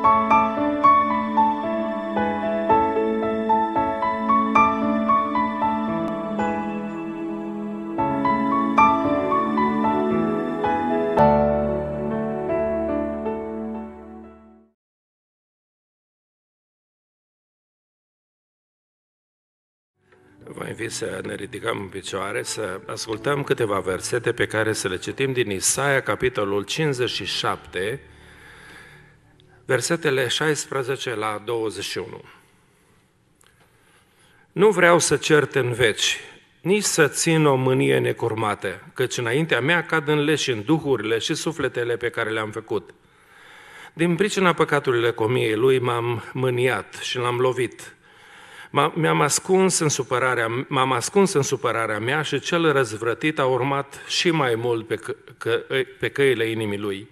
Vă invit să ne ridicăm în picioare, să ascultăm câteva versete pe care să le citim din Isaia, capitolul 57, versetele 16 la 21. Nu vreau să cert în veci, nici să țin o mânie necurmată, căci înaintea mea cad în leși în duhurile și sufletele pe care le-am făcut. Din pricina păcaturile comiei lui m-am mâniat și l-am lovit. m am ascuns în supărarea, m-am ascuns în supărarea mea și cel răzvrătit a urmat și mai mult pe, că, pe căile inimii lui.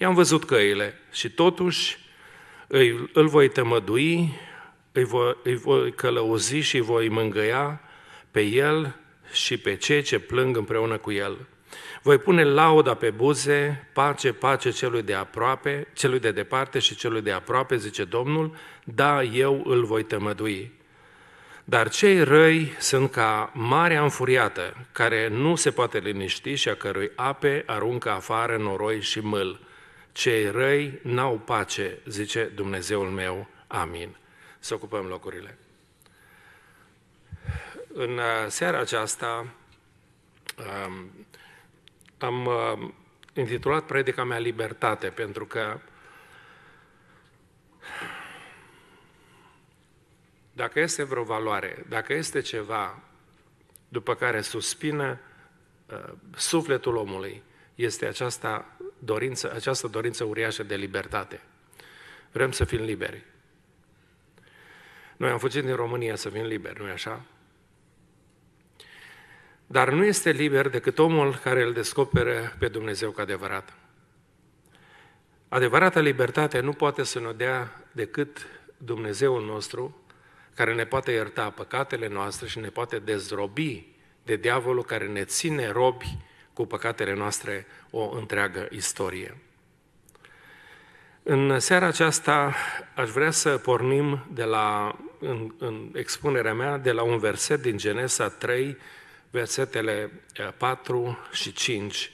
I-am văzut căile și totuși îi, îl voi temădui, îi voi, îi voi călăuzi și îi voi mângâia pe el și pe cei ce plâng împreună cu el. Voi pune lauda pe buze, pace, pace celui de aproape, celui de departe și celui de aproape, zice Domnul, da, eu îl voi tămădui. Dar cei răi sunt ca marea înfuriată, care nu se poate liniști și a cărui ape aruncă afară noroi și mâl. Cei răi n-au pace, zice Dumnezeul meu. Amin. Să ocupăm locurile. În uh, seara aceasta um, am uh, intitulat predica mea Libertate, pentru că dacă este vreo valoare, dacă este ceva după care suspină uh, sufletul omului, este aceasta dorință, această dorință uriașă de libertate. Vrem să fim liberi. Noi am fugit din România să fim liberi, nu-i așa? Dar nu este liber decât omul care îl descoperă pe Dumnezeu ca adevărat. Adevărata libertate nu poate să ne dea decât Dumnezeul nostru, care ne poate ierta păcatele noastre și ne poate dezrobi de diavolul care ne ține robi cu păcatele noastre o întreagă istorie. În seara aceasta aș vrea să pornim de la, în, în expunerea mea de la un verset din Genesa 3, versetele 4 eh, și 5.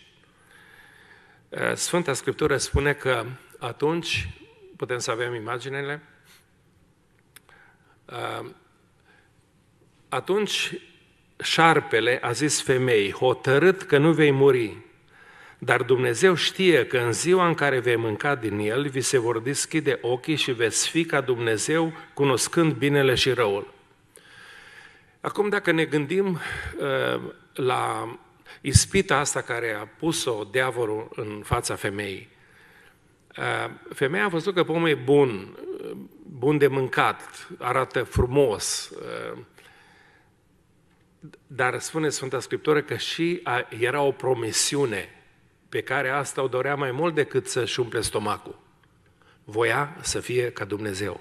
Eh, Sfânta Scriptură spune că atunci, putem să avem imaginele, eh, atunci șarpele a zis femeii, hotărât că nu vei muri, dar Dumnezeu știe că în ziua în care vei mânca din el, vi se vor deschide ochii și veți fi ca Dumnezeu, cunoscând binele și răul. Acum, dacă ne gândim uh, la ispita asta care a pus-o diavolul în fața femeii, uh, femeia a văzut că pomul e bun, uh, bun de mâncat, arată frumos, dar spune Sfânta Scriptură că și a, era o promisiune pe care asta o dorea mai mult decât să-și umple stomacul. Voia să fie ca Dumnezeu.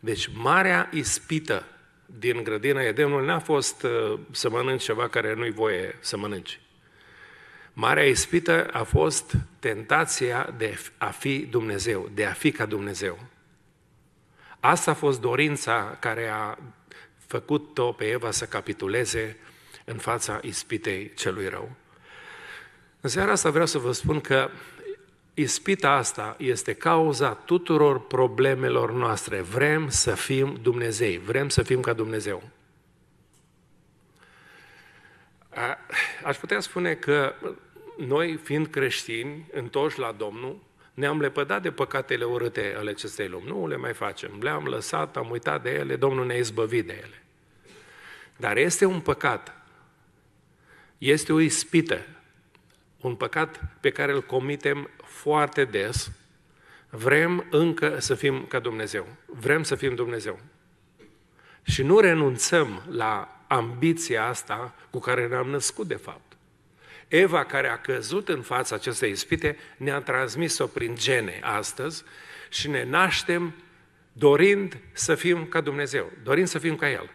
Deci, marea ispită din grădina Edenului n-a fost uh, să mănânci ceva care nu-i voie să mănânci. Marea ispită a fost tentația de a fi Dumnezeu, de a fi ca Dumnezeu. Asta a fost dorința care a făcut-o pe Eva să capituleze în fața ispitei celui rău. În seara asta vreau să vă spun că ispita asta este cauza tuturor problemelor noastre. Vrem să fim Dumnezei, vrem să fim ca Dumnezeu. A, aș putea spune că noi, fiind creștini, întoși la Domnul, ne-am lepădat de păcatele urâte ale acestei lumi. Nu le mai facem. Le-am lăsat, am uitat de ele, Domnul ne-a izbăvit de ele. Dar este un păcat. Este o ispită. Un păcat pe care îl comitem foarte des. Vrem încă să fim ca Dumnezeu. Vrem să fim Dumnezeu. Și nu renunțăm la ambiția asta cu care ne-am născut, de fapt. Eva, care a căzut în fața acestei ispite, ne-a transmis-o prin gene astăzi și ne naștem dorind să fim ca Dumnezeu, dorind să fim ca El.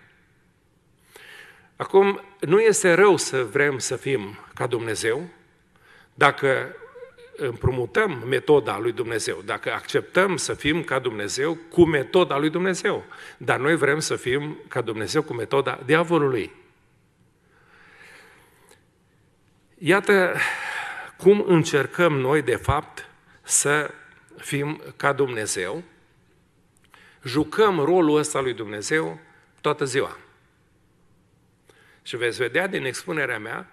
Acum, nu este rău să vrem să fim ca Dumnezeu, dacă împrumutăm metoda lui Dumnezeu, dacă acceptăm să fim ca Dumnezeu cu metoda lui Dumnezeu. Dar noi vrem să fim ca Dumnezeu cu metoda diavolului. Iată cum încercăm noi, de fapt, să fim ca Dumnezeu. Jucăm rolul ăsta lui Dumnezeu toată ziua. Și veți vedea din expunerea mea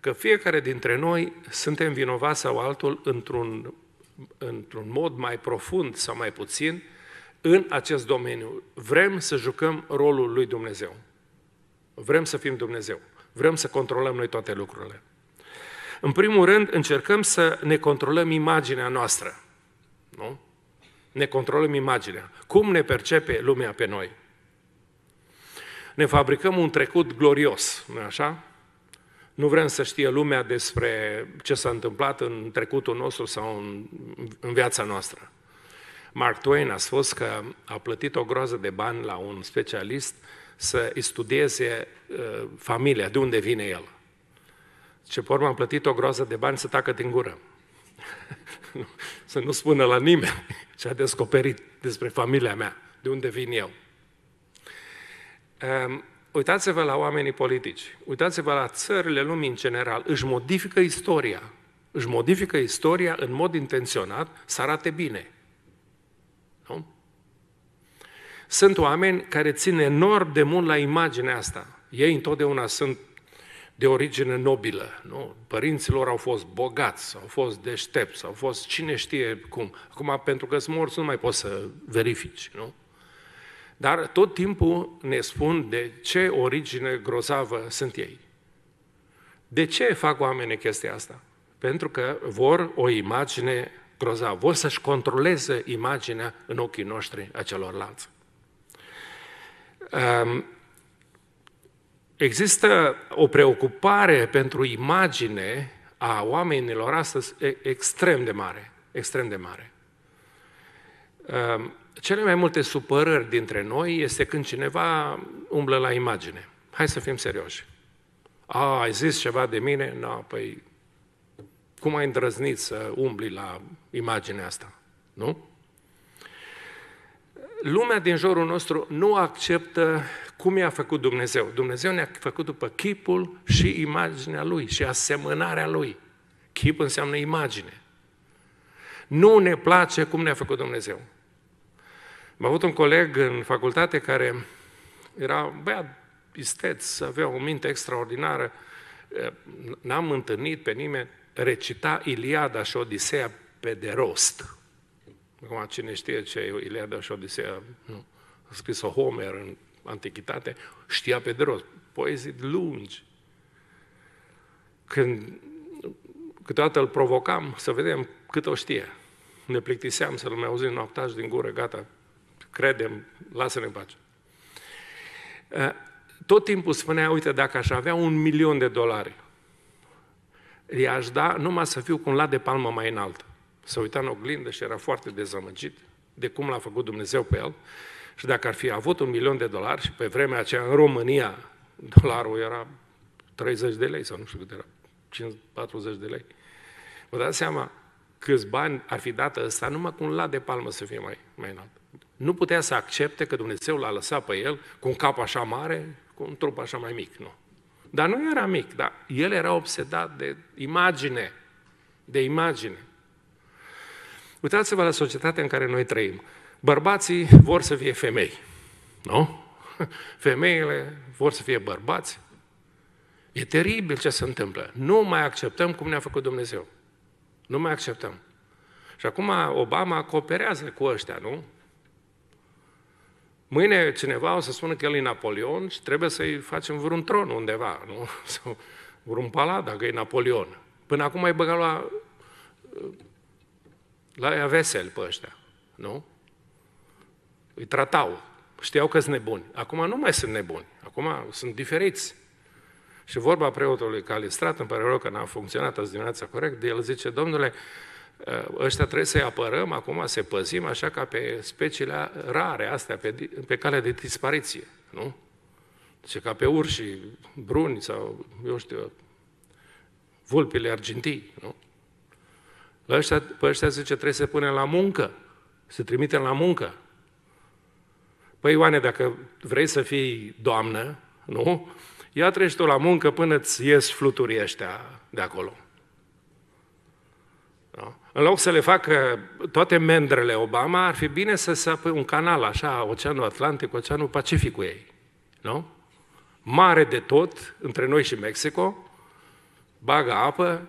că fiecare dintre noi suntem vinovați sau altul într-un, într-un mod mai profund sau mai puțin în acest domeniu. Vrem să jucăm rolul lui Dumnezeu. Vrem să fim Dumnezeu. Vrem să controlăm noi toate lucrurile. În primul rând, încercăm să ne controlăm imaginea noastră. Nu? Ne controlăm imaginea. Cum ne percepe lumea pe noi? ne fabricăm un trecut glorios, nu așa? Nu vrem să știe lumea despre ce s-a întâmplat în trecutul nostru sau în, în viața noastră. Mark Twain a spus că a plătit o groază de bani la un specialist să studieze uh, familia, de unde vine el. Ce deci, pe urmă am plătit o groază de bani să tacă din gură. să nu spună la nimeni ce a descoperit despre familia mea, de unde vin eu. Ehm, uitați-vă la oamenii politici, uitați-vă la țările lumii în general, își modifică istoria, își modifică istoria în mod intenționat să arate bine. Nu? Sunt oameni care țin enorm de mult la imaginea asta. Ei întotdeauna sunt de origine nobilă. Nu? Părinților au fost bogați, au fost deștepți, au fost cine știe cum. Acum, pentru că sunt morți, nu mai poți să verifici. Nu? Dar tot timpul ne spun de ce origine grozavă sunt ei. De ce fac oamenii chestia asta? Pentru că vor o imagine grozavă, vor să-și controleze imaginea în ochii noștri a celorlalți. Ehm, există o preocupare pentru imagine a oamenilor astăzi extrem de mare, extrem de mare. Ehm, cele mai multe supărări dintre noi este când cineva umblă la imagine. Hai să fim serioși. A, ai zis ceva de mine? Nu, no, păi cum ai îndrăznit să umbli la imaginea asta? Nu? Lumea din jurul nostru nu acceptă cum i-a făcut Dumnezeu. Dumnezeu ne-a făcut după chipul și imaginea Lui și asemănarea Lui. Chip înseamnă imagine. Nu ne place cum ne-a făcut Dumnezeu. Am avut un coleg în facultate care era băiat isteț, avea o minte extraordinară, n-am întâlnit pe nimeni, recita Iliada și Odiseea pe de rost. Acum, cine știe ce e Iliada și Odiseea, nu. A scris-o Homer în antichitate, știa pe de rost. Poezii lungi. Când câteodată îl provocam să vedem cât o știe. Ne plictiseam să-l mai auzim noaptaj din gură, gata, credem, lasă-ne în pace. Eh, tot timpul spunea, uite, dacă aș avea un milion de dolari, i-aș da numai să fiu cu un lat de palmă mai înalt. Să uita în oglindă și era foarte dezamăgit de cum l-a făcut Dumnezeu pe el. Și dacă ar fi avut un milion de dolari, și pe vremea aceea în România dolarul era 30 de lei sau nu știu cât era, 40 de lei. Vă dați seama câți bani ar fi dat ăsta numai cu un lat de palmă să fie mai, mai înalt. Nu putea să accepte că Dumnezeu l-a lăsat pe el cu un cap așa mare, cu un trup așa mai mic, nu. Dar nu era mic, dar el era obsedat de imagine, de imagine. Uitați-vă la societatea în care noi trăim. Bărbații vor să fie femei, nu? Femeile vor să fie bărbați. E teribil ce se întâmplă. Nu mai acceptăm cum ne-a făcut Dumnezeu. Nu mai acceptăm. Și acum Obama cooperează cu ăștia, nu? Mâine cineva o să spună că el e Napoleon și trebuie să-i facem vreun tron undeva, nu? Sau vreun palat, dacă e Napoleon. Până acum ai băgat la, la ea vesel pe ăștia, nu? Îi tratau. Știau că sunt nebuni. Acum nu mai sunt nebuni. Acum sunt diferiți. Și vorba preotului Calistrat, îmi pare rău că n-a funcționat azi dimineața corect, el zice, domnule, uh, Eh, ăștia trebuie să-i apărăm acum, să păzim așa ca pe speciile rare astea, pe, pe calea de dispariție, nu? Deci ca pe urși bruni sau, eu știu, vulpile argintii, nu? La ăștia, pe ăștia zice, trebuie să punem la muncă, să trimitem la muncă. Păi, Ioane, dacă vrei să fii doamnă, nu? Ia treci tu la muncă până îți ies fluturii ăștia de acolo. Da? În loc să le facă toate mendrele Obama, ar fi bine să se apă un canal așa, Oceanul Atlantic, Oceanul Pacific cu ei. Nu? Mare de tot, între noi și Mexico, bagă apă,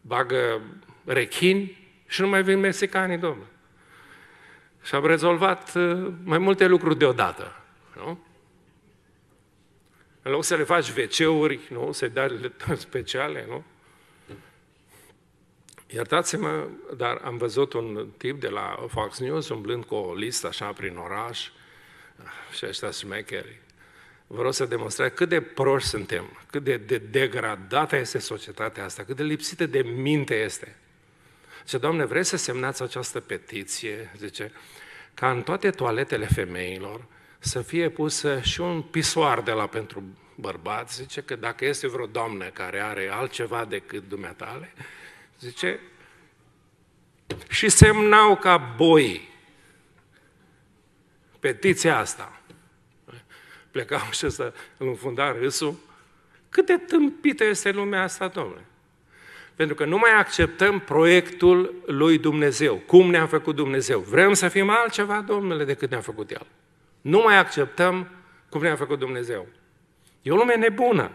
bagă rechini și nu mai vin mexicanii, domnule. Și am rezolvat uh, mai multe lucruri deodată. Nu? În loc să le faci wc nu? Să dai speciale, nu? Iertați-mă, dar am văzut un tip de la Fox News umblând cu o listă așa prin oraș ah, și ăștia smecheri. Vreau să demonstrez cât de proști suntem, cât de, de degradată este societatea asta, cât de lipsită de minte este. Ce Doamne, vreți să semnați această petiție? Zice, ca în toate toaletele femeilor să fie pusă și un pisoar de la pentru bărbați, zice că dacă este vreo doamnă care are altceva decât dumneatale, Zice, și semnau ca boi petiția asta. Plecam și să îl înfunda râsul. Cât de tâmpită este lumea asta, domnule? Pentru că nu mai acceptăm proiectul lui Dumnezeu, cum ne-a făcut Dumnezeu. Vrem să fim altceva, domnule, decât ne-a făcut El. Nu mai acceptăm cum ne-a făcut Dumnezeu. E o lume nebună.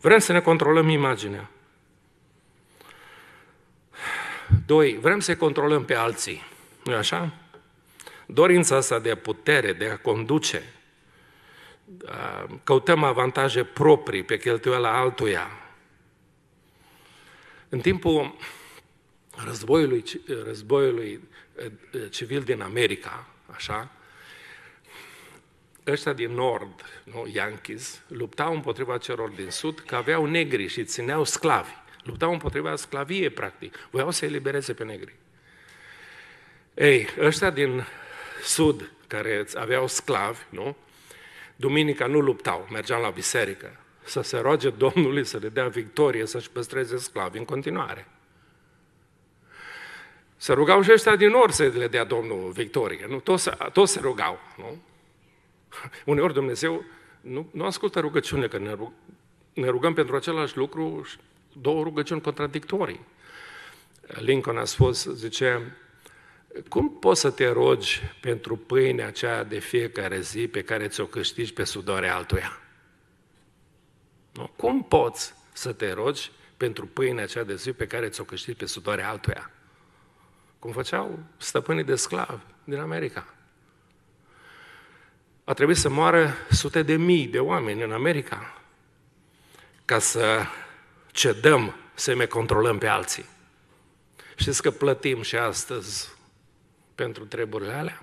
Vrem să ne controlăm imaginea. Doi, vrem să controlăm pe alții. nu așa? Dorința asta de putere, de a conduce, da, căutăm avantaje proprii pe cheltuiala altuia. În timpul războiului, războiului eh, eh, civil din America, așa, ăștia din nord, nu, Yankees, luptau împotriva celor din sud, că aveau negri și țineau sclavi. Luptau împotriva sclaviei, practic. Voiau să elibereze pe negri. Ei, ăștia din sud, care aveau sclavi, nu? Duminica nu luptau, mergeam la biserică. Să se roage Domnului să le dea victorie, să-și păstreze sclavi în continuare. Se rugau și ăștia din ori să le dea Domnul victorie, nu? Toți, toți se rugau, nu? Uneori Dumnezeu nu, nu ascultă rugăciune, că ne, rug, ne rugăm pentru același lucru două rugăciuni contradictorii. Lincoln a spus, zice, cum poți să te rogi pentru pâinea aceea de fiecare zi pe care ți-o câștigi pe sudoarea altuia? Nu? Cum poți să te rogi pentru pâinea aceea de zi pe care ți-o câștigi pe sudoarea altuia? Cum făceau stăpânii de sclavi din America. A trebuit să moară sute de mii de oameni în America ca să cedăm să ne controlăm pe alții. Știți că plătim și astăzi pentru treburile alea?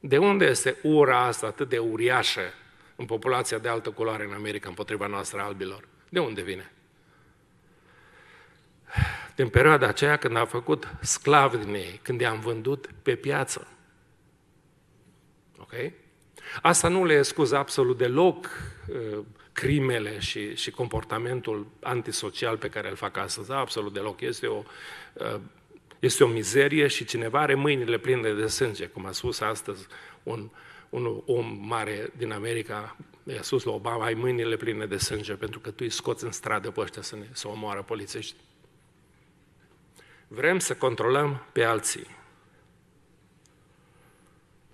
De unde este ura asta atât de uriașă în populația de altă culoare în America împotriva noastră albilor? De unde vine? Din perioada aceea când a făcut sclavi din ei, când i-am vândut pe piață. Ok? Asta nu le scuză absolut deloc uh, crimele și, și comportamentul antisocial pe care îl fac astăzi. Absolut deloc. Este o, uh, este o mizerie și cineva are mâinile pline de sânge, cum a spus astăzi un, un om mare din America, i-a spus la Obama, ai mâinile pline de sânge pentru că tu îi scoți în stradă pe ăștia să, ne, să omoară polițiști. Vrem să controlăm pe alții.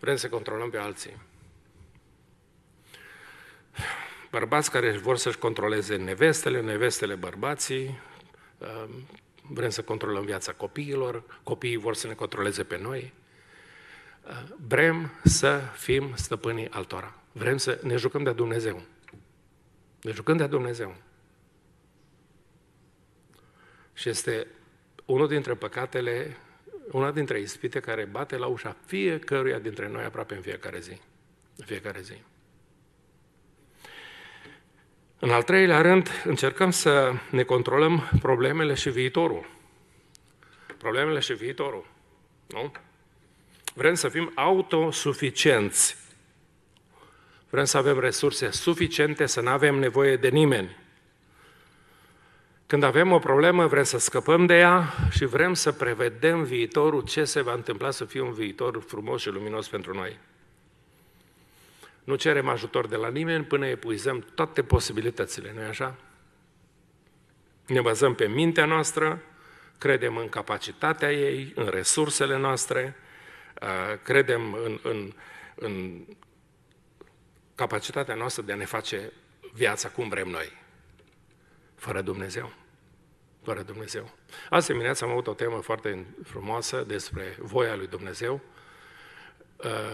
Vrem să controlăm pe alții bărbați care vor să-și controleze nevestele, nevestele bărbații, um, vrem să controlăm viața copiilor, copiii vor să ne controleze pe noi. Uh, vrem să fim stăpânii altora. Vrem să ne jucăm de Dumnezeu. Ne jucăm de Dumnezeu. Și este unul dintre păcatele, una dintre ispite care bate la ușa fiecăruia dintre noi aproape în fiecare zi. În fiecare zi. În al treilea rând, încercăm să ne controlăm problemele și viitorul. Problemele și viitorul. Nu? Vrem să fim autosuficienți. Vrem să avem resurse suficiente, să nu avem nevoie de nimeni. Când avem o problemă, vrem să scăpăm de ea și vrem să prevedem viitorul, ce se va întâmpla să fie un viitor frumos și luminos pentru noi. Nu cerem ajutor de la nimeni până epuizăm toate posibilitățile, nu-i așa? Ne bazăm pe mintea noastră, credem în capacitatea ei, în resursele noastre, credem în, în, în capacitatea noastră de a ne face viața cum vrem noi, fără Dumnezeu. Fără Dumnezeu. Azi dimineața am avut o temă foarte frumoasă despre voia lui Dumnezeu.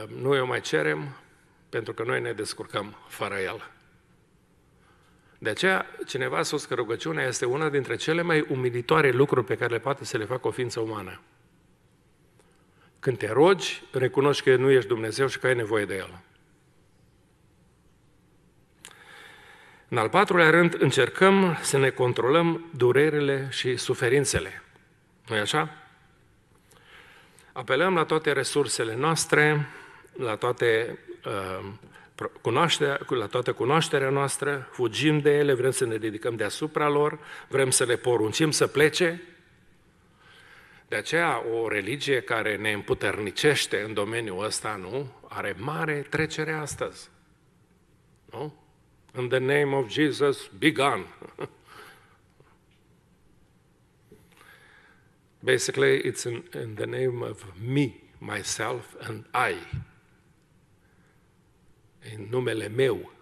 Nu o mai cerem, pentru că noi ne descurcăm fără El. De aceea, cineva a spus că rugăciunea este una dintre cele mai umilitoare lucruri pe care le poate să le facă o ființă umană. Când te rogi, recunoști că nu ești Dumnezeu și că ai nevoie de El. În al patrulea rând, încercăm să ne controlăm durerile și suferințele. nu e așa? Apelăm la toate resursele noastre, la toate Um, cunoașterea, la toată cunoașterea noastră, fugim de ele, vrem să ne ridicăm deasupra lor, vrem să le poruncim să plece. De aceea, o religie care ne împuternicește în domeniul ăsta, nu, are mare trecere astăzi. Nu? In the name of Jesus, be gone. Basically, it's in, in the name of me, myself, and I în numele meu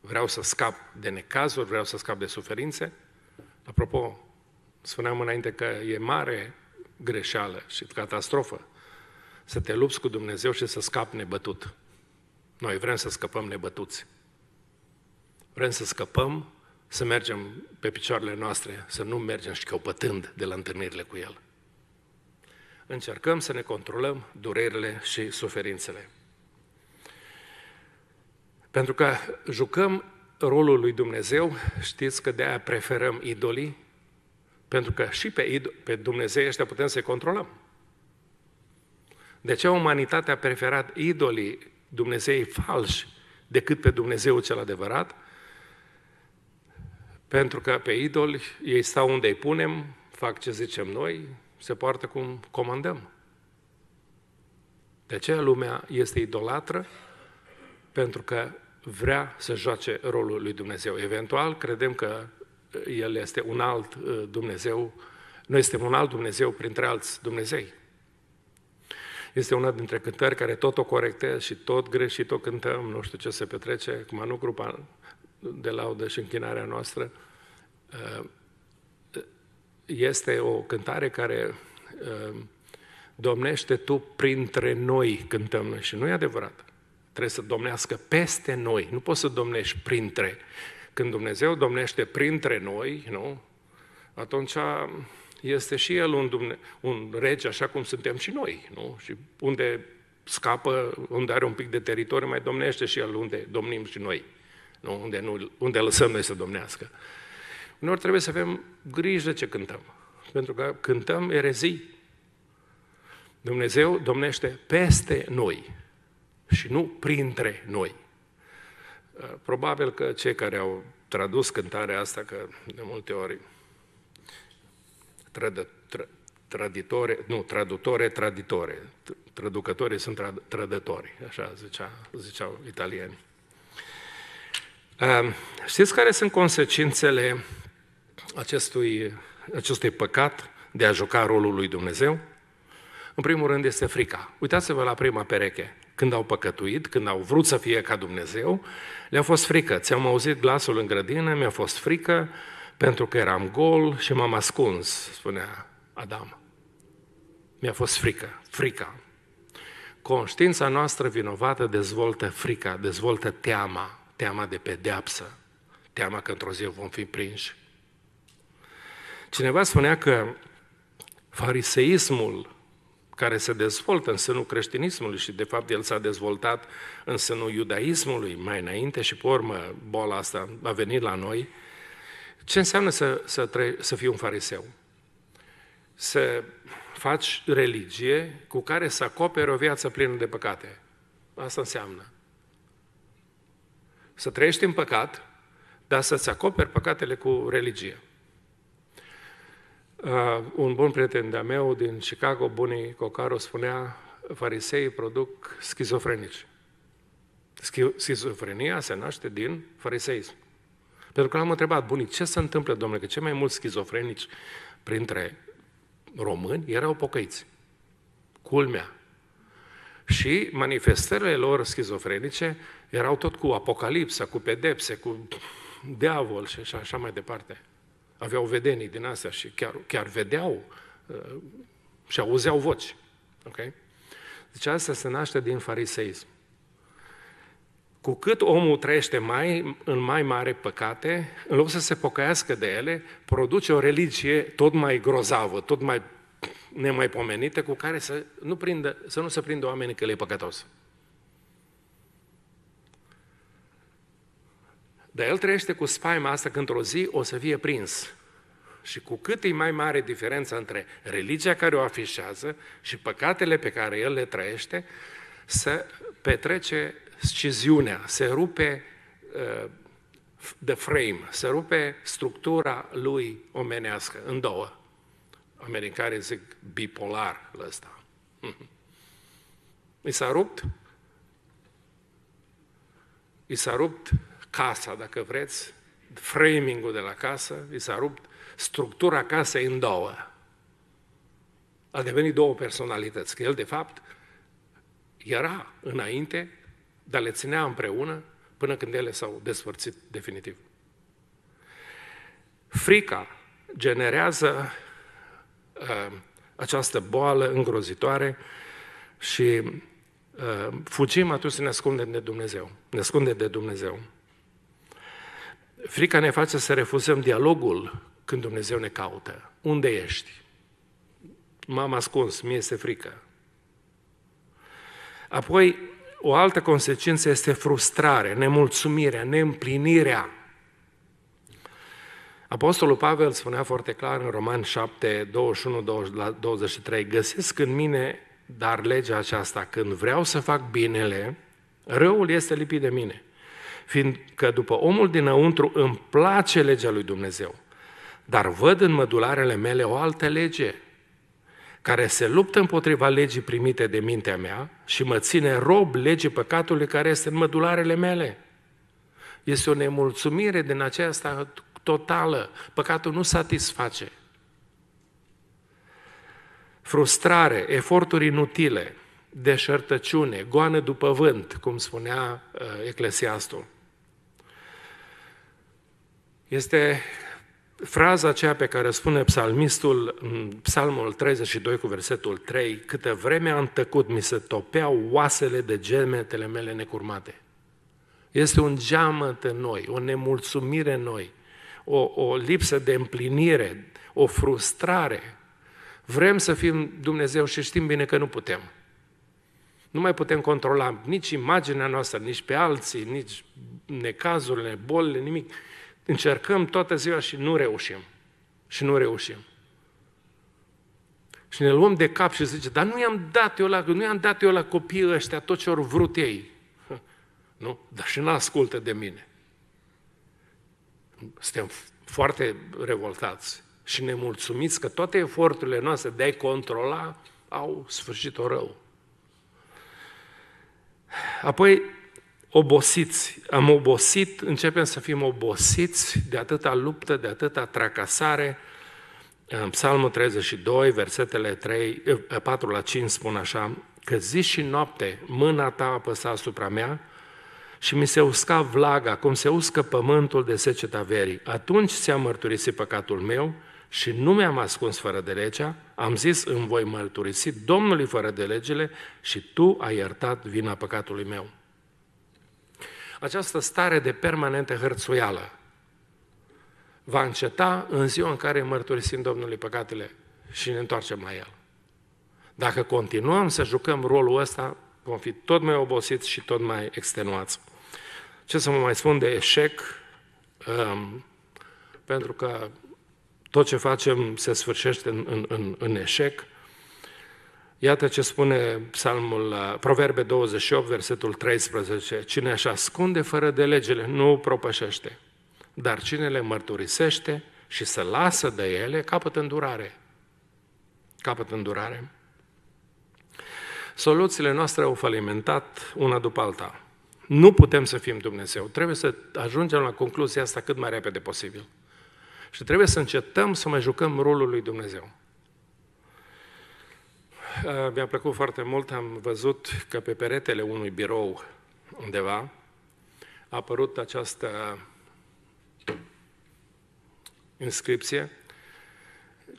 vreau să scap de necazuri, vreau să scap de suferințe. Apropo, spuneam înainte că e mare greșeală și catastrofă să te lupți cu Dumnezeu și să scapi nebătut. Noi vrem să scăpăm nebătuți. Vrem să scăpăm, să mergem pe picioarele noastre, să nu mergem și căpătând de la întâlnirile cu El. Încercăm să ne controlăm durerile și suferințele. Pentru că jucăm rolul lui Dumnezeu, știți că de-aia preferăm idolii, pentru că și pe, id- pe Dumnezeu ăștia putem să-i controlăm. De ce umanitatea a preferat idolii Dumnezeii falși decât pe Dumnezeu cel adevărat? Pentru că pe idoli ei stau unde îi punem, fac ce zicem noi, se poartă cum comandăm. De aceea lumea este idolatră pentru că vrea să joace rolul lui Dumnezeu. Eventual, credem că uh, El este un alt uh, Dumnezeu, noi suntem un alt Dumnezeu printre alți Dumnezei. Este una dintre cântări care tot o corectez și tot greșit o cântăm, nu știu ce se petrece, acum nu grupa de laudă și închinarea noastră. Uh, este o cântare care domnește tu printre noi cântăm noi și nu e adevărat trebuie să domnească peste noi. Nu poți să domnești printre. Când Dumnezeu domnește printre noi, nu? Atunci este și El un, Dumne- un rege, așa cum suntem și noi, nu? Și unde scapă, unde are un pic de teritoriu, mai domnește și El unde domnim și noi, nu? Unde, nu, unde lăsăm noi să domnească. Noi trebuie să avem grijă ce cântăm, pentru că cântăm erezii. Dumnezeu domnește peste noi și nu printre noi. Uh, probabil că cei care au tradus cântarea asta, că de multe ori trădă, tră, traditore, nu, tradutore, traditore, traducătorii sunt trad, trădători, așa zicea, ziceau italieni. Uh, știți care sunt consecințele acestui, acestui păcat de a juca rolul lui Dumnezeu? În primul rând este frica. Uitați-vă la prima pereche când au păcătuit, când au vrut să fie ca Dumnezeu, le-a fost frică. Ți-am auzit glasul în grădină, mi-a fost frică pentru că eram gol și m-am ascuns, spunea Adam. Mi-a fost frică, frica. Conștiința noastră vinovată dezvoltă frica, dezvoltă teama, teama de pedeapsă, teama că într-o zi vom fi prinși. Cineva spunea că fariseismul care se dezvoltă în sânul creștinismului și de fapt el s-a dezvoltat în sânul iudaismului mai înainte și pe urmă boala asta a venit la noi, ce înseamnă să, să, tre- să fii un fariseu? Să faci religie cu care să acoperi o viață plină de păcate. Asta înseamnă. Să trăiești în păcat, dar să-ți acoperi păcatele cu religie. Uh, un bun prieten de-a meu din Chicago, Bunii Cocaro, spunea fariseii produc schizofrenici. Schizofrenia se naște din fariseism. Pentru că l-am întrebat, bunii, ce se întâmplă, domnule, că cei mai mulți schizofrenici printre români erau pocăiți. Culmea. Și manifestările lor schizofrenice erau tot cu apocalipsă, cu pedepse, cu diavol și așa mai departe aveau vedenii din astea și chiar, chiar vedeau uh, și auzeau voci. Ok? Deci asta se naște din fariseism. Cu cât omul trăiește mai, în mai mare păcate, în loc să se pocăiască de ele, produce o religie tot mai grozavă, tot mai nemaipomenită, cu care să nu, prindă, să nu se prindă oamenii că le e păcătos. Dar el trăiește cu spaima asta că într-o zi o să fie prins. Și cu cât e mai mare diferența între religia care o afișează și păcatele pe care el le trăiește, să petrece sciziunea, se rupe uh, the frame, se rupe structura lui omenească în două. Americanii zic bipolar ăsta. I s-a rupt? I s-a rupt casa, dacă vreți, framing-ul de la casă, vi s-a rupt structura casei în două. A devenit două personalități, că el de fapt era înainte, dar le ținea împreună până când ele s-au desfărțit definitiv. Frica generează uh, această boală îngrozitoare și uh, fugim atunci să ne ascundem de Dumnezeu. Ne ascundem de Dumnezeu. Frica ne face să refuzăm dialogul când Dumnezeu ne caută. Unde ești? M-am ascuns, mie este frică. Apoi, o altă consecință este frustrare, nemulțumirea, neîmplinirea. Apostolul Pavel spunea foarte clar în Roman 7, 21-23, Găsesc în mine, dar legea aceasta, când vreau să fac binele, răul este lipit de mine fiindcă după omul dinăuntru îmi place legea lui Dumnezeu, dar văd în mădularele mele o altă lege, care se luptă împotriva legii primite de mintea mea și mă ține rob legii păcatului care este în mădularele mele. Este o nemulțumire din aceasta totală. Păcatul nu satisface. Frustrare, eforturi inutile, deșertăciune, goană după vânt, cum spunea uh, Eclesiastul este fraza aceea pe care spune psalmistul în psalmul 32 cu versetul 3, câtă vreme am tăcut, mi se topeau oasele de gemetele mele necurmate. Este un geamăt în noi, o nemulțumire în noi, o, o lipsă de împlinire, o frustrare. Vrem să fim Dumnezeu și știm bine că nu putem. Nu mai putem controla nici imaginea noastră, nici pe alții, nici necazurile, bolile, nimic. Încercăm toată ziua și nu reușim. Și nu reușim. Și ne luăm de cap și zice, dar nu i-am dat eu la, nu i-am dat eu la copiii ăștia tot ce au vrut ei. Nu? Dar și nu ascultă de mine. Suntem foarte revoltați și nemulțumiți că toate eforturile noastre de a-i controla au sfârșit-o rău. Apoi, obosiți, am obosit, începem să fim obosiți de atâta luptă, de atâta tracasare. În Psalmul 32, versetele 3, 4 eh, la 5 spun așa, că zi și noapte mâna ta apăsa asupra mea și mi se usca vlaga, cum se uscă pământul de seceta verii. Atunci se a mărturisit păcatul meu și nu mi-am ascuns fără de legea, am zis îmi voi mărturisi Domnului fără de legile și tu ai iertat vina păcatului meu. Această stare de permanentă hărțuială va înceta în ziua în care mărturisim Domnului păcatele și ne întoarcem la El. Dacă continuăm să jucăm rolul ăsta, vom fi tot mai obosiți și tot mai extenuați. Ce să mă mai spun de eșec? Um, pentru că tot ce facem se sfârșește în, în, în, în eșec. Iată ce spune psalmul uh, Proverbe 28, versetul 13. Cine își ascunde fără de legile, nu propășește, dar cine le mărturisește și se lasă de ele, capătă îndurare. Capătă îndurare. Soluțiile noastre au falimentat una după alta. Nu putem să fim Dumnezeu. Trebuie să ajungem la concluzia asta cât mai repede posibil. Și trebuie să încetăm să mai jucăm rolul lui Dumnezeu. Eh, mi-a plăcut foarte mult, am văzut că pe peretele unui birou undeva a apărut această inscripție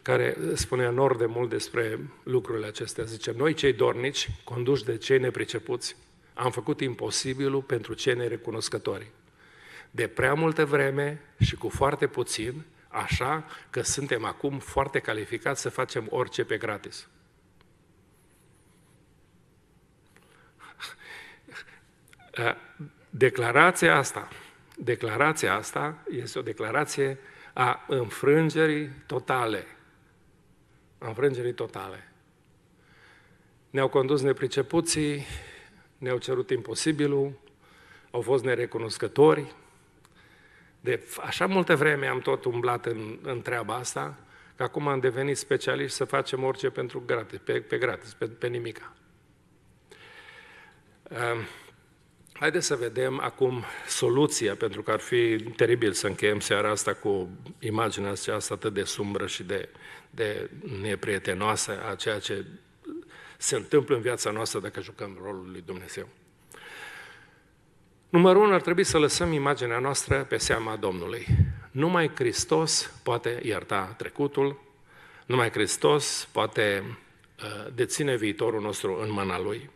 care spune nor de mult despre lucrurile acestea. Zice, noi cei dornici, conduși de cei nepricepuți, am făcut imposibilul pentru cei nerecunoscători. De prea multă vreme și cu foarte puțin, așa că suntem acum foarte calificați să facem orice pe gratis. Eh, declarația asta, declarația asta este o declarație a înfrângerii totale. A înfrângerii totale. Ne-au condus nepricepuții, ne-au cerut imposibilul, au fost nerecunoscători. De așa multă vreme am tot umblat în, în treaba asta, că acum am devenit specialiști să facem orice pentru gratis, pe, pe gratis, pe, pe nimica. Uh, Haideți să vedem acum soluția, pentru că ar fi teribil să încheiem seara asta cu imaginea aceasta atât de sumbră și de, de neprietenoasă a ceea ce se întâmplă în viața noastră dacă jucăm rolul lui Dumnezeu. Numărul unu, ar trebui să lăsăm imaginea noastră pe seama Domnului. Numai Hristos poate ierta trecutul, numai Hristos poate uh, deține viitorul nostru în mâna Lui.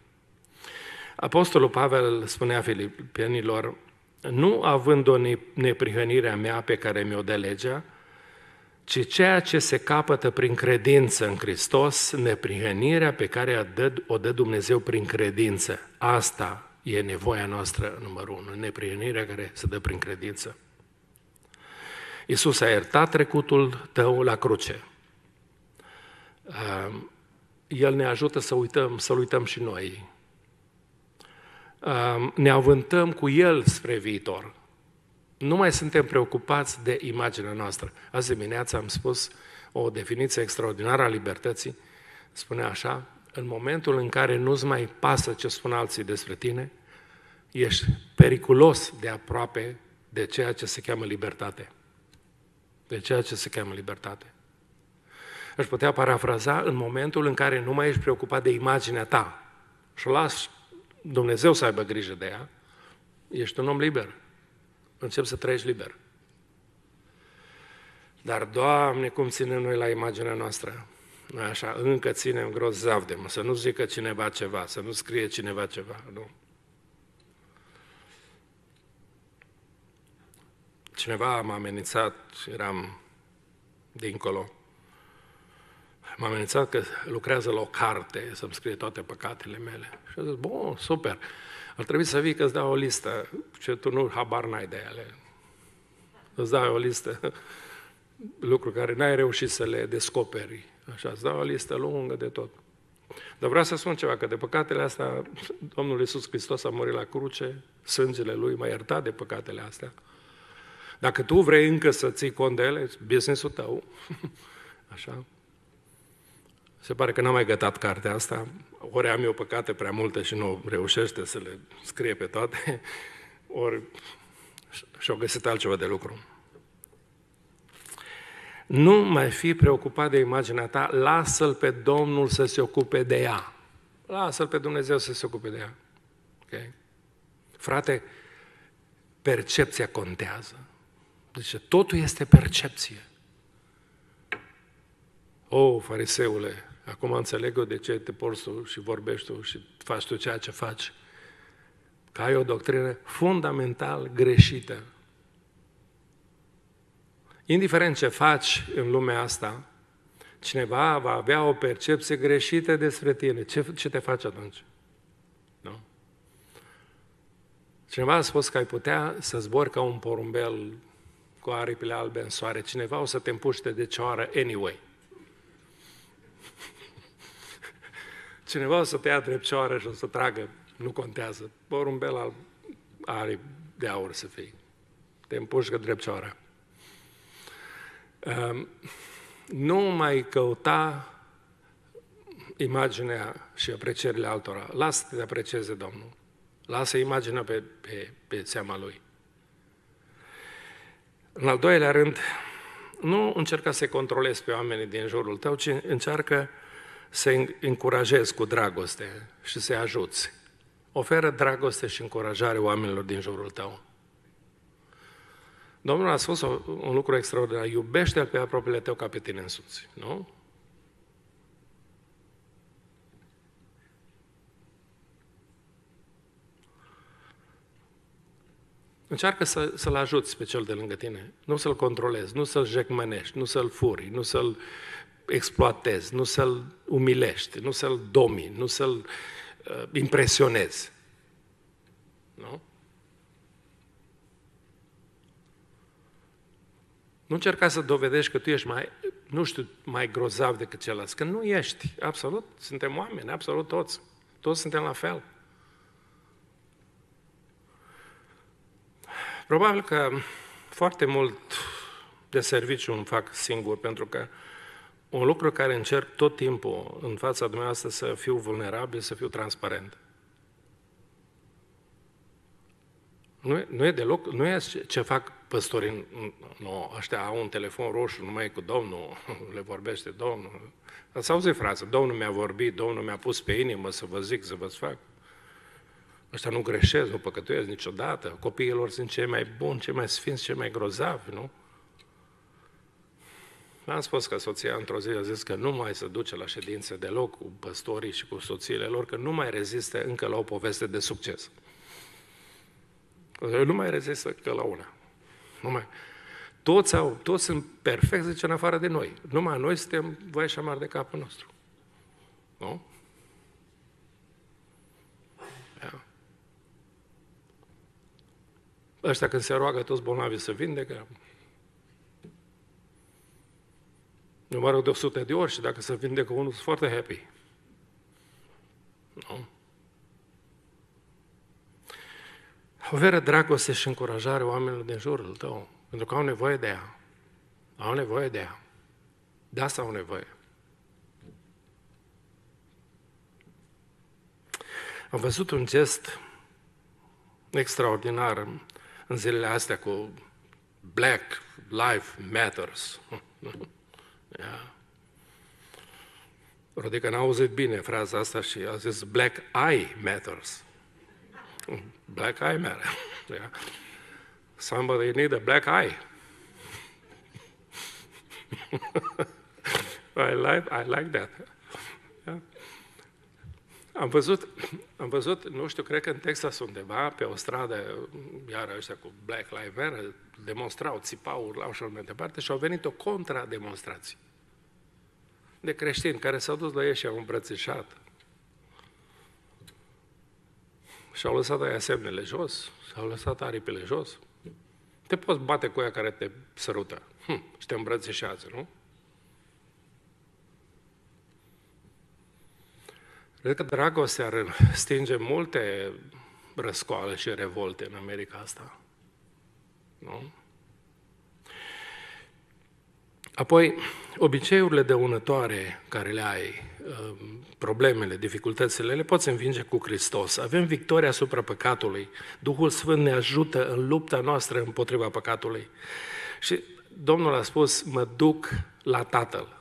Apostolul Pavel spunea filipienilor, nu având o neprihănirea mea pe care mi-o dă legea, ci ceea ce se capătă prin credință în Hristos, neprihănirea pe care o dă Dumnezeu prin credință. Asta e nevoia noastră numărul unu, neprihănirea care se dă prin credință. Iisus a iertat trecutul tău la cruce. El ne ajută să uităm, să uităm și noi ne avântăm cu El spre viitor. Nu mai suntem preocupați de imaginea noastră. Azi dimineața am spus o definiție extraordinară a libertății, spune așa, în momentul în care nu-ți mai pasă ce spun alții despre tine, ești periculos de aproape de ceea ce se cheamă libertate. De ceea ce se cheamă libertate. Aș putea parafraza în momentul în care nu mai ești preocupat de imaginea ta și o lași Dumnezeu să aibă grijă de ea, ești un om liber. Începi să trăiești liber. Dar, Doamne, cum ținem noi la imaginea noastră? Noi așa încă ținem grozav de mă, să nu zică cineva ceva, să nu scrie cineva ceva, nu. Cineva m-a amenințat, eram dincolo, m-a amenințat că lucrează la o carte să-mi scrie toate păcatele mele. Și a zis, bun, super, ar trebui să vii că îți dau o listă, ce tu nu habar n-ai de ele. Îți dau o listă, lucruri care n-ai reușit să le descoperi. Așa, îți dau o listă lungă de tot. Dar vreau să spun ceva, că de păcatele astea, Domnul Iisus Hristos a murit la cruce, sângele Lui m-a iertat de păcatele astea. Dacă tu vrei încă să ții cont de ele, business-ul tău, așa, se pare că n am mai gătat cartea asta, ori am eu păcate prea multe și nu reușește să le scrie pe toate, ori și-au găsit altceva de lucru. Nu mai fi preocupat de imaginea ta, lasă-L pe Domnul să se ocupe de ea. Lasă-L pe Dumnezeu să se ocupe de ea. Okay? Frate, percepția contează. Deci totul este percepție. O, oh, fariseule, Acum înțeleg eu de ce te porți și vorbești tu și faci tu ceea ce faci. Că ai o doctrină fundamental greșită. Indiferent ce faci în lumea asta, cineva va avea o percepție greșită despre tine. Ce, ce te faci atunci? Nu? Cineva a spus că ai putea să zbori ca un porumbel cu aripile albe în soare. Cineva o să te împuște de oară anyway cineva o să te ia drepcioară și o să tragă, nu contează, porumbel al are de aur să fii. Te împușcă drepcioara. Um, nu mai căuta imaginea și aprecierile altora. Lasă te aprecieze Domnul. Lasă imaginea pe, pe, pe seama Lui. În al doilea rând, nu încerca să controlezi pe oamenii din jurul tău, ci încearcă să încurajezi cu dragoste și să-i ajuți. Oferă dragoste și încurajare oamenilor din jurul tău. Domnul a spus un lucru extraordinar. Iubește-l pe aproapele tău ca pe tine însuți, nu? Încearcă să, să-l ajuți pe cel de lângă tine. Nu să-l controlezi, nu să-l jecmănești, nu să-l furi, nu să-l exploatezi, nu să-l umilești, nu să-l domini, nu să-l uh, impresionezi. Nu? Nu încerca să dovedești că tu ești mai, nu știu, mai grozav decât celălalt, că nu ești, absolut, suntem oameni, absolut toți, toți suntem la fel. Probabil că foarte mult de serviciu îmi fac singur, pentru că uh, un lucru care încerc tot timpul în fața dumneavoastră să fiu vulnerabil, să fiu transparent. Nu e, nu e deloc, nu e ce fac păstorii, nu, ăștia au un telefon roșu, numai cu Domnul, le vorbește Domnul. Ați auzit fraza, Domnul mi-a vorbit, Domnul mi-a pus pe inimă să vă zic, să vă fac. Ăștia nu greșesc, nu păcătuiesc niciodată, copiilor sunt cei mai buni, cei mai sfinți, cei mai grozavi, nu? N-am spus că soția într-o zi a zis că nu mai se duce la ședințe deloc cu păstorii și cu soțiile lor, că nu mai reziste încă la o poveste de succes. Eu Nu mai rezistă că la una. Nu mai... Toți, au, toți sunt perfecți, zice, în afară de noi. Numai noi suntem voi și amar de capul nostru. Nu? Da. Ăștia când se roagă toți bolnavii să vindecă, numărul de 100 de ori și dacă se vindecă unul, sunt foarte happy. Nu? Oferă dragoste și încurajare oamenilor din jurul tău, pentru că au nevoie de ea. Au nevoie de ea. De asta au nevoie. Am văzut un gest extraordinar în zilele astea cu Black Life Matters. Da. Rodica n-a auzit bine fraza asta și a zis black eye matters. Black eye matter. Yeah. Somebody need a black eye. I like, I like that. Am văzut, am văzut, nu știu, cred că în Texas undeva, pe o stradă, iar ăștia cu Black Lives Matter, demonstrau, țipau, urlau și mai departe, și au venit o contrademonstrație de creștini care s-au dus la ei și au îmbrățișat. Și au lăsat aia semnele jos, au lăsat aripile jos. Te poți bate cu ea care te sărută hm, și te îmbrățișează, nu? Cred că dragostea stinge multe răscoale și revolte în America asta. Nu? Apoi, obiceiurile dăunătoare care le ai, um, problemele, dificultățile, le poți învinge cu Hristos. Avem victoria asupra păcatului. Duhul Sfânt ne ajută în lupta noastră împotriva păcatului. Și Domnul a spus, mă duc la Tatăl.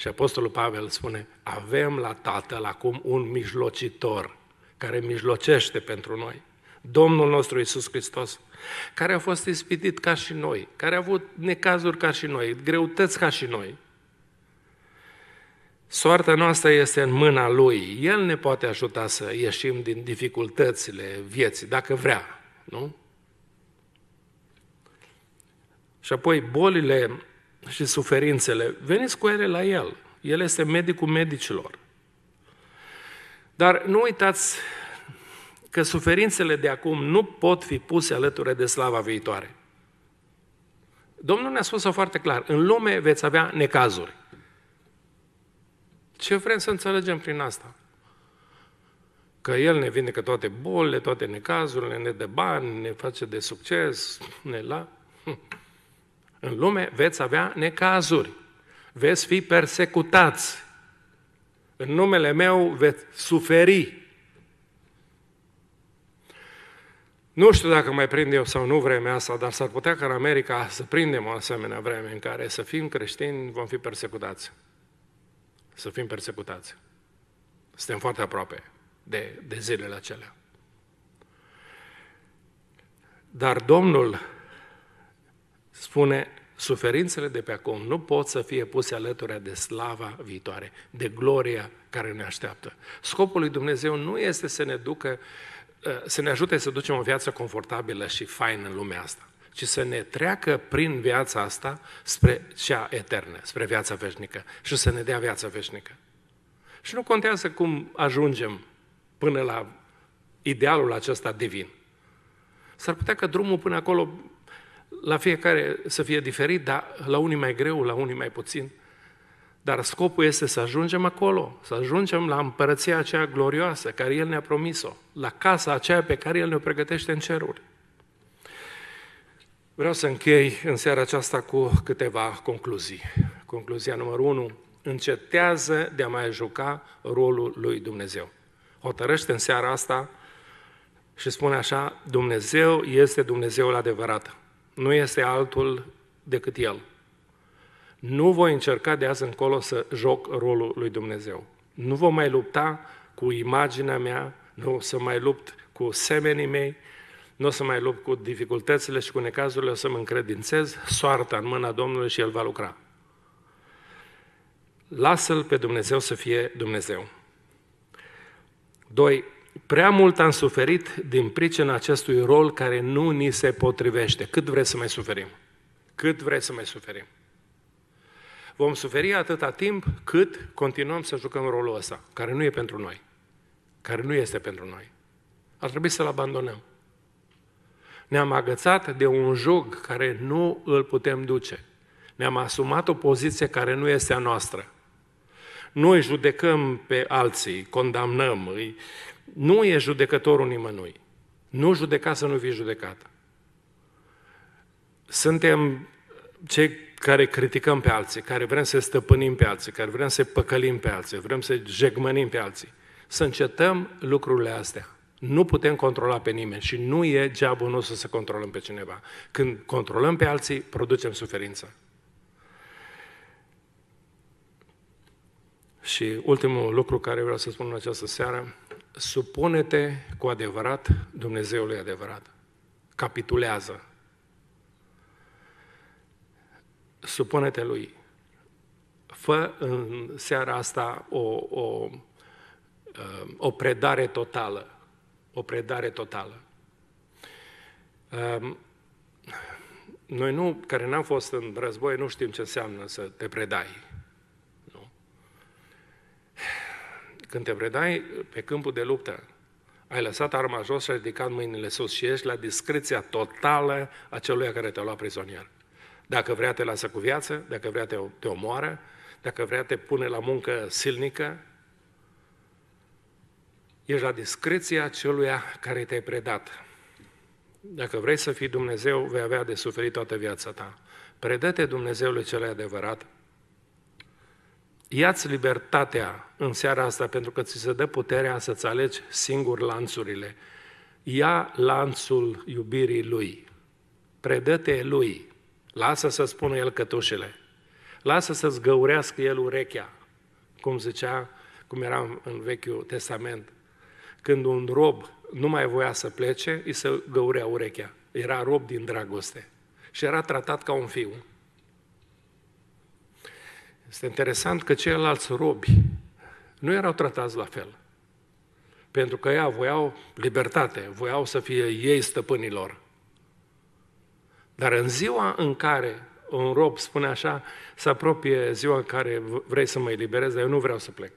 Și Apostolul Pavel spune, avem la Tatăl acum un mijlocitor care mijlocește pentru noi. Domnul nostru Isus Hristos, care a fost ispitit ca și noi, care a avut necazuri ca și noi, greutăți ca și noi. Soarta noastră este în mâna Lui. El ne poate ajuta să ieșim din dificultățile vieții, dacă vrea, nu? Și apoi bolile și suferințele, veniți cu ele la El. El este medicul medicilor. Dar nu uitați că suferințele de acum nu pot fi puse alături de slava viitoare. Domnul ne-a spus-o foarte clar, în lume veți avea necazuri. Ce vrem să înțelegem prin asta? Că El ne vindecă toate bolile, toate necazurile, ne dă bani, ne face de succes, ne la... În lume veți avea necazuri, veți fi persecutați, în numele meu veți suferi. Nu știu dacă mai prind eu sau nu vremea asta, dar s-ar putea ca în America să prindem o asemenea vreme în care să fim creștini, vom fi persecutați. Să fim persecutați. Suntem foarte aproape de, de zilele acelea. Dar Domnul spune, suferințele de pe acum nu pot să fie puse alături de slava viitoare, de gloria care ne așteaptă. Scopul lui Dumnezeu nu este să ne ducă, uh, să ne ajute să ducem o viață confortabilă și faină în lumea asta, ci să ne treacă prin viața asta spre cea eternă, spre viața veșnică și să ne dea viața veșnică. Și nu contează cum ajungem până la idealul acesta divin. S-ar putea că drumul până acolo la fiecare să fie diferit, dar la unii mai greu, la unii mai puțin. Dar scopul este să ajungem acolo, să ajungem la împărăția aceea glorioasă care El ne-a promis-o, la casa aceea pe care El ne-o pregătește în ceruri. Vreau să închei în seara aceasta cu câteva concluzii. Concluzia numărul 1. Încetează de a mai juca rolul lui Dumnezeu. Hotărăște în seara asta și spune așa, Dumnezeu este Dumnezeul adevărat nu este altul decât El. Nu voi încerca de azi încolo să joc rolul lui Dumnezeu. Nu voi mai lupta cu imaginea mea, nu o să mai lupt cu semenii mei, nu o să mai lupt cu dificultățile și cu necazurile, o să mă încredințez soarta în mâna Domnului și El va lucra. Lasă-L pe Dumnezeu să fie Dumnezeu. Doi. Prea mult am suferit din pricina acestui rol care nu ni se potrivește. Cât vreți să mai suferim? Cât vreți să mai suferim? Vom suferi atâta timp cât continuăm să jucăm rolul ăsta, care nu e pentru noi, care nu este pentru noi. Ar trebui să-l abandonăm. Ne-am agățat de un joc care nu îl putem duce. Ne-am asumat o poziție care nu este a noastră. Noi judecăm pe alții, condamnăm, îi nu e judecătorul nimănui. Nu judeca să nu fii judecată. Suntem cei care criticăm pe alții, care vrem să stăpânim pe alții, care vrem să păcălim pe alții, vrem să jegmănim pe alții. Să încetăm lucrurile astea. Nu putem controla pe nimeni și nu e geabul nostru să controlăm pe cineva. Când controlăm pe alții, producem suferință. Și ultimul lucru care vreau să spun în această seară, supune-te cu adevărat Dumnezeului adevărat. Capitulează. Supune-te Lui. Fă în seara asta o, o, uh, o predare totală. O predare totală. Um, noi nu, care n-am fost în război, nu știm ce înseamnă să te predai Când te predai pe câmpul de luptă, ai lăsat arma jos și ai ridicat mâinile sus și ești la discreția totală a celui care te-a luat prizonier. Dacă vrea te lasă cu viață, dacă vrea te, te omoară, dacă vrea te pune la muncă silnică, ești la discreția celui care te-ai predat. Dacă vrei să fii Dumnezeu, vei avea de suferit toată viața ta. Predă-te Dumnezeului cel adevărat, Iați libertatea în seara asta pentru că ți se dă puterea să-ți alegi singur lanțurile. Ia lanțul iubirii lui. Predă-te lui. Lasă să spună el cătușele. Lasă să-ți găurească el urechea. Cum zicea, cum era în Vechiul Testament. Când un rob nu mai voia să plece, îi se găurea urechea. Era rob din dragoste. Și era tratat ca un fiu. Este interesant că ceilalți robi nu erau tratați la fel. Pentru că ea voiau libertate, voiau să fie ei stăpânilor. Dar în ziua în care un rob spune așa, se apropie ziua în care vrei să mă eliberezi, dar eu nu vreau să plec.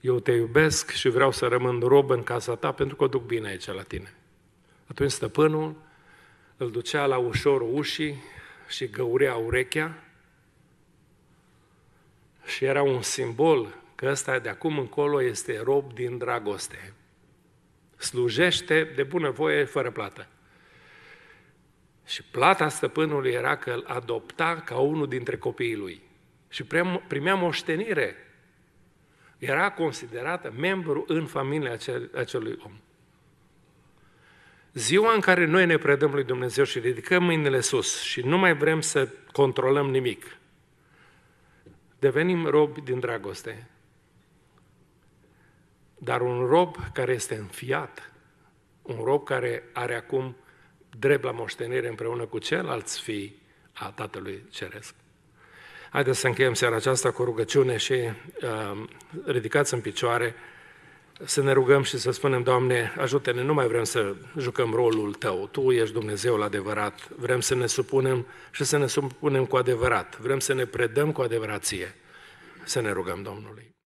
Eu te iubesc și vreau să rămân rob în casa ta pentru că o duc bine aici la tine. Atunci stăpânul îl ducea la ușor ușii și găurea urechea și era un simbol că ăsta de acum încolo este rob din dragoste. Slujește de bunăvoie, fără plată. Și plata stăpânului era că îl adopta ca unul dintre copiii lui. Și primea moștenire. Era considerată membru în familia acelui om. Ziua în care noi ne predăm lui Dumnezeu și ridicăm mâinile sus și nu mai vrem să controlăm nimic, Devenim robi din dragoste. Dar un rob care este înfiat, un rob care are acum drept la moștenire împreună cu ceilalți fii a Tatălui Ceresc. Haideți să încheiem seara aceasta cu rugăciune și uh, ridicați în picioare să ne rugăm și să spunem, Doamne, ajută-ne, nu mai vrem să jucăm rolul Tău, Tu ești Dumnezeul adevărat, vrem să ne supunem și să ne supunem cu adevărat, vrem să ne predăm cu adevărat ție. Să ne rugăm Domnului.